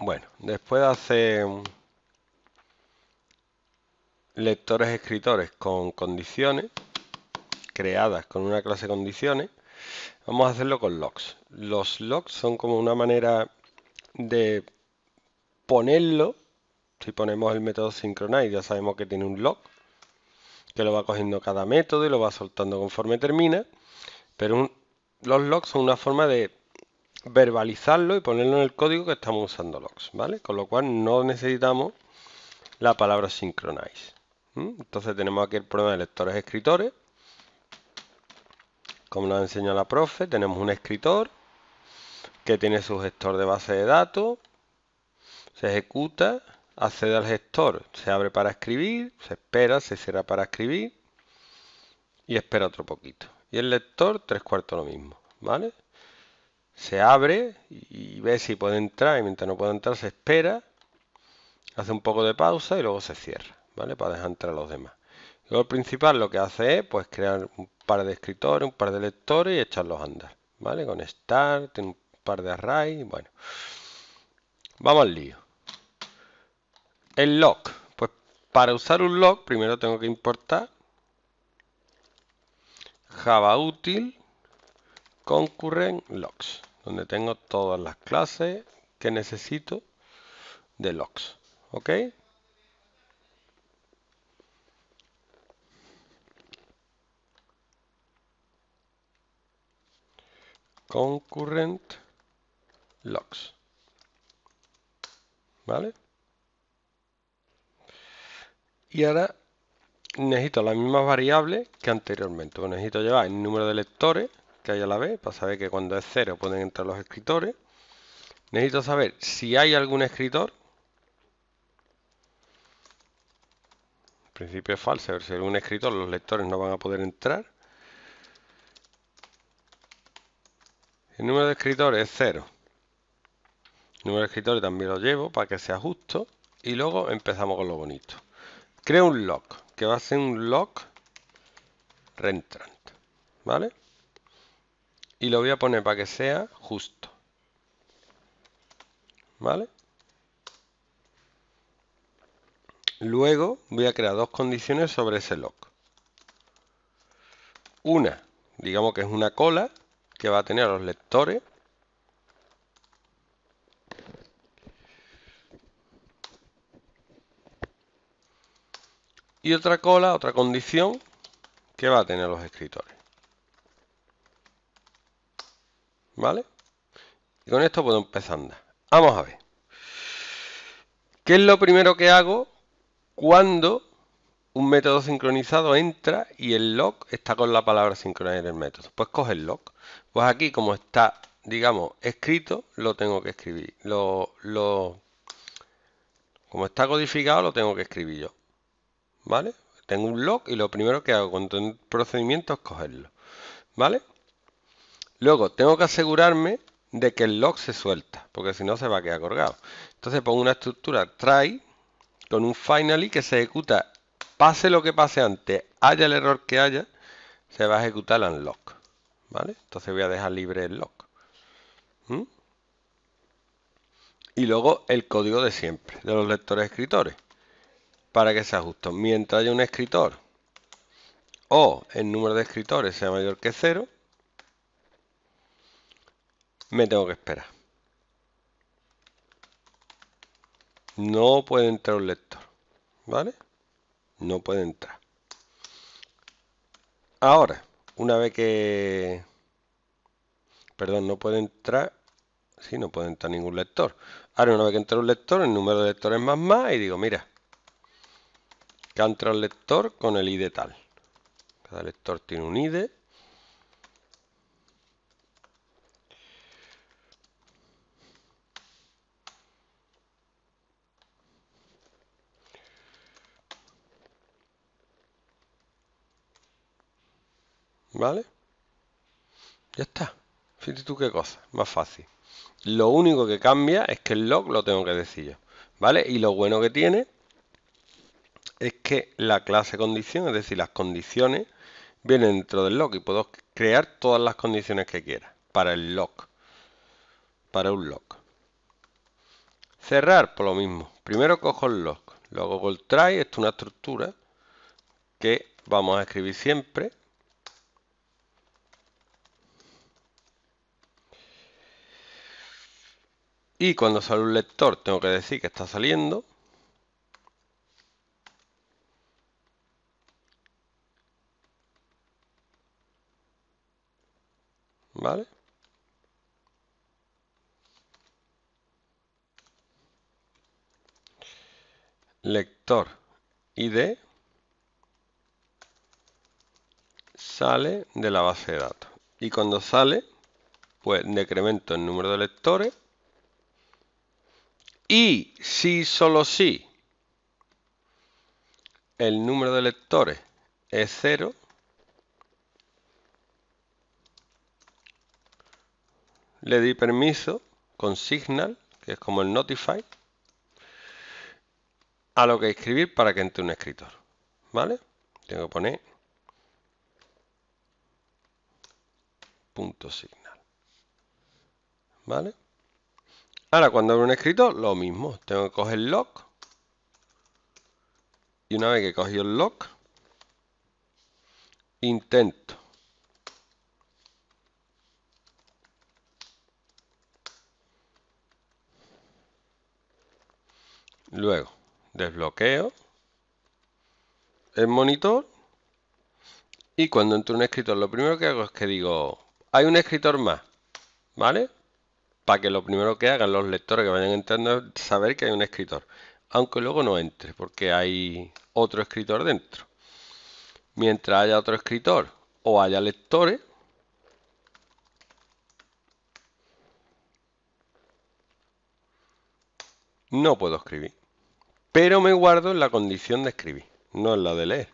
Bueno, después de hacer lectores escritores con condiciones, creadas con una clase condiciones, vamos a hacerlo con logs. Los logs son como una manera de ponerlo, si ponemos el método synchronize ya sabemos que tiene un log, que lo va cogiendo cada método y lo va soltando conforme termina, pero los logs son una forma de verbalizarlo y ponerlo en el código que estamos usando logs, ¿vale? Con lo cual no necesitamos la palabra synchronize. Entonces tenemos aquí el problema de lectores e escritores. Como nos ha la profe, tenemos un escritor que tiene su gestor de base de datos, se ejecuta, accede al gestor, se abre para escribir, se espera, se cierra para escribir y espera otro poquito. Y el lector, tres cuartos lo mismo, ¿vale? se abre y ve si puede entrar y mientras no puede entrar se espera, hace un poco de pausa y luego se cierra, ¿vale? Para dejar entrar a los demás. luego el principal lo que hace es pues crear un par de escritores, un par de lectores y echarlos a andar, ¿vale? Con start, un par de arrays, bueno. Vamos al lío. El log. Pues para usar un log primero tengo que importar Java útil concurrent logs, donde tengo todas las clases que necesito de logs. ¿Ok? concurrent logs. ¿Vale? Y ahora necesito las misma variable que anteriormente. Pues necesito llevar el número de lectores hay a la vez, para saber que cuando es cero pueden entrar los escritores. Necesito saber si hay algún escritor. En principio es falso, ver si algún escritor los lectores no van a poder entrar. El número de escritores es cero. número de escritores también lo llevo para que sea justo. Y luego empezamos con lo bonito. Creo un lock que va a ser un lock reentrant. ¿Vale? y lo voy a poner para que sea justo. ¿Vale? Luego voy a crear dos condiciones sobre ese lock. Una, digamos que es una cola que va a tener a los lectores. Y otra cola, otra condición que va a tener los escritores. ¿Vale? Y con esto puedo empezar a andar. Vamos a ver. ¿Qué es lo primero que hago cuando un método sincronizado entra y el log está con la palabra sincronizar el método? Pues coge el log. Pues aquí, como está, digamos, escrito, lo tengo que escribir. Lo, lo, como está codificado, lo tengo que escribir yo. ¿Vale? Tengo un log y lo primero que hago con procedimiento es cogerlo. ¿Vale? Luego, tengo que asegurarme de que el log se suelta, porque si no se va a quedar colgado. Entonces pongo una estructura try con un finally que se ejecuta, pase lo que pase antes, haya el error que haya, se va a ejecutar el unlock. ¿Vale? Entonces voy a dejar libre el lock. Y luego el código de siempre, de los lectores escritores, para que sea justo. Mientras haya un escritor o el número de escritores sea mayor que 0, me tengo que esperar. No puede entrar un lector, ¿vale? No puede entrar. Ahora, una vez que... Perdón, no puede entrar... Sí, no puede entrar ningún lector. Ahora, una vez que entra un lector, el número de lectores más más y digo, mira, que entra el lector con el ID tal. Cada lector tiene un ID ¿Vale? Ya está. Fíjate tú qué cosa, más fácil. Lo único que cambia es que el log lo tengo que decir yo. ¿Vale? Y lo bueno que tiene es que la clase condición, es decir, las condiciones, vienen dentro del log y puedo crear todas las condiciones que quiera para el log. Para un log. Cerrar, por pues lo mismo. Primero cojo el log. Luego con el try, esto es una estructura que vamos a escribir siempre. Y cuando sale un lector tengo que decir que está saliendo. ¿Vale? Lector ID sale de la base de datos. Y cuando sale, pues decremento el número de lectores y si solo si el número de lectores es cero, le di permiso con signal, que es como el notify, a lo que escribir para que entre un escritor. ¿Vale? Tengo que poner punto signal. ¿Vale? Ahora, cuando abro un escritor, lo mismo. Tengo que coger lock Y una vez que he cogido el lock intento. Luego, desbloqueo el monitor. Y cuando entro un escritor, lo primero que hago es que digo, hay un escritor más. ¿Vale? para que lo primero que hagan los lectores que vayan entrando es saber que hay un escritor, aunque luego no entre, porque hay otro escritor dentro. Mientras haya otro escritor o haya lectores, no puedo escribir. Pero me guardo en la condición de escribir, no en la de leer.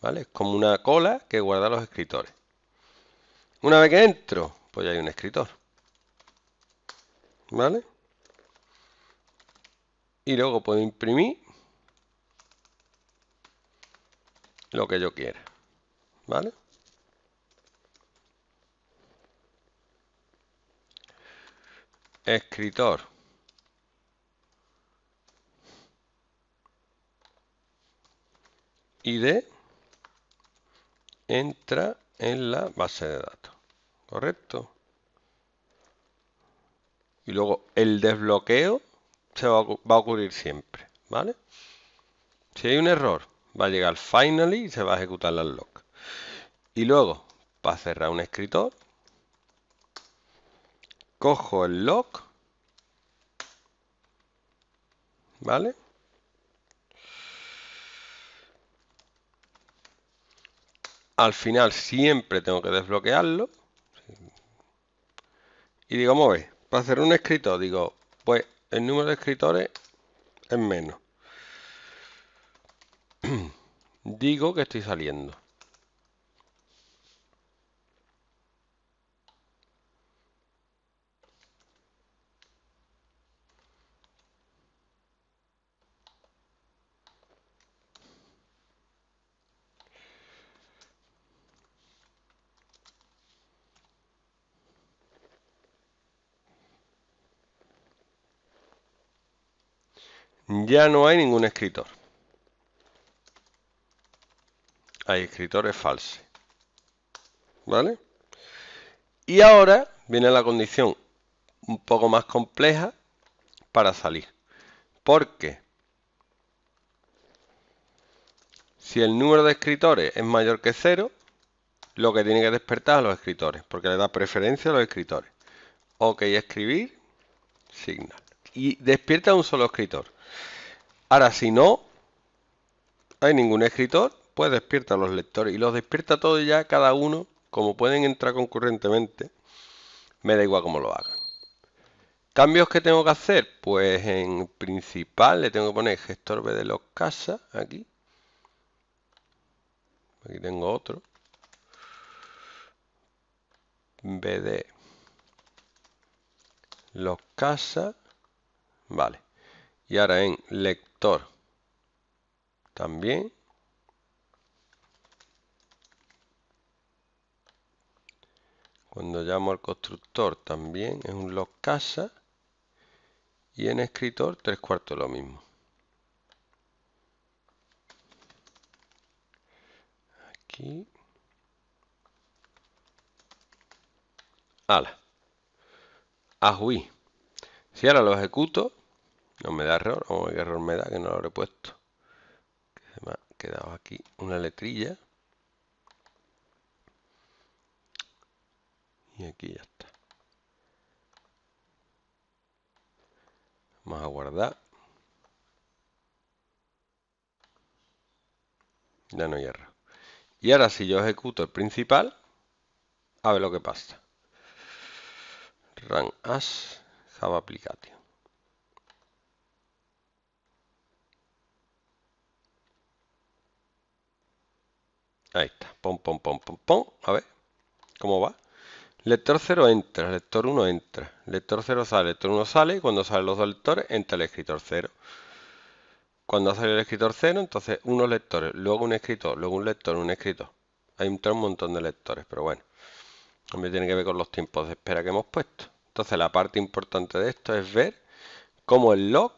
¿Vale? Es como una cola que guarda los escritores. Una vez que entro, pues ya hay un escritor. ¿Vale? Y luego puedo imprimir lo que yo quiera. ¿Vale? Escritor. ID entra en la base de datos. ¿Correcto? y luego el desbloqueo se va a, ocurrir siempre, ¿vale? Si hay un error, va a llegar finally y se va a ejecutar la lock. Y luego, para cerrar un escritor, cojo el lock, ¿vale? Al final siempre tengo que desbloquearlo. Y digo, move para hacer un escritor, digo, pues el número de escritores es menos. digo que estoy saliendo. Ya no hay ningún escritor. Hay escritores falsos. ¿Vale? Y ahora viene la condición un poco más compleja para salir. Porque si el número de escritores es mayor que cero, lo que tiene que despertar a los escritores, porque le da preferencia a los escritores. Ok, escribir, Signa. Y despierta a un solo escritor. Ahora, si no hay ningún escritor, pues despierta a los lectores. Y los despierta todos ya, cada uno, como pueden entrar concurrentemente, me da igual cómo lo hagan. ¿Cambios que tengo que hacer? Pues en principal le tengo que poner gestor B de los aquí. Aquí tengo otro. BD los Vale. Y ahora en lector también. Cuando llamo al constructor también es un log casa. Y en escritor tres cuartos lo mismo. Aquí. Ala. Ajuí. Si ahora lo ejecuto, no me da error, o que error me da que no lo he puesto. Que se me ha quedado aquí una letrilla. Y aquí ya está. Vamos a guardar. Ya no hay error. Y ahora si yo ejecuto el principal, a ver lo que pasa. Run as Java application. Ahí está. Pom, pom, pom, pom, pom. A ver cómo va. Lector 0 entra, lector 1 entra. Lector 0 sale, lector 1 sale. Y cuando salen los dos lectores, entra el escritor 0. Cuando sale el escritor 0, entonces unos lectores, luego un escritor, luego un lector, un escritor. Hay un, montón de lectores, pero bueno. También tiene que ver con los tiempos de espera que hemos puesto. Entonces la parte importante de esto es ver cómo el log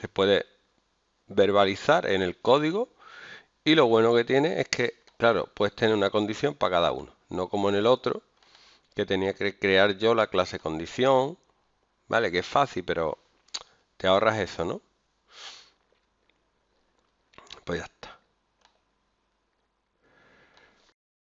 se puede verbalizar en el código y lo bueno que tiene es que Claro, puedes tener una condición para cada uno, no como en el otro, que tenía que crear yo la clase condición, ¿vale? Que es fácil, pero te ahorras eso, ¿no? Pues ya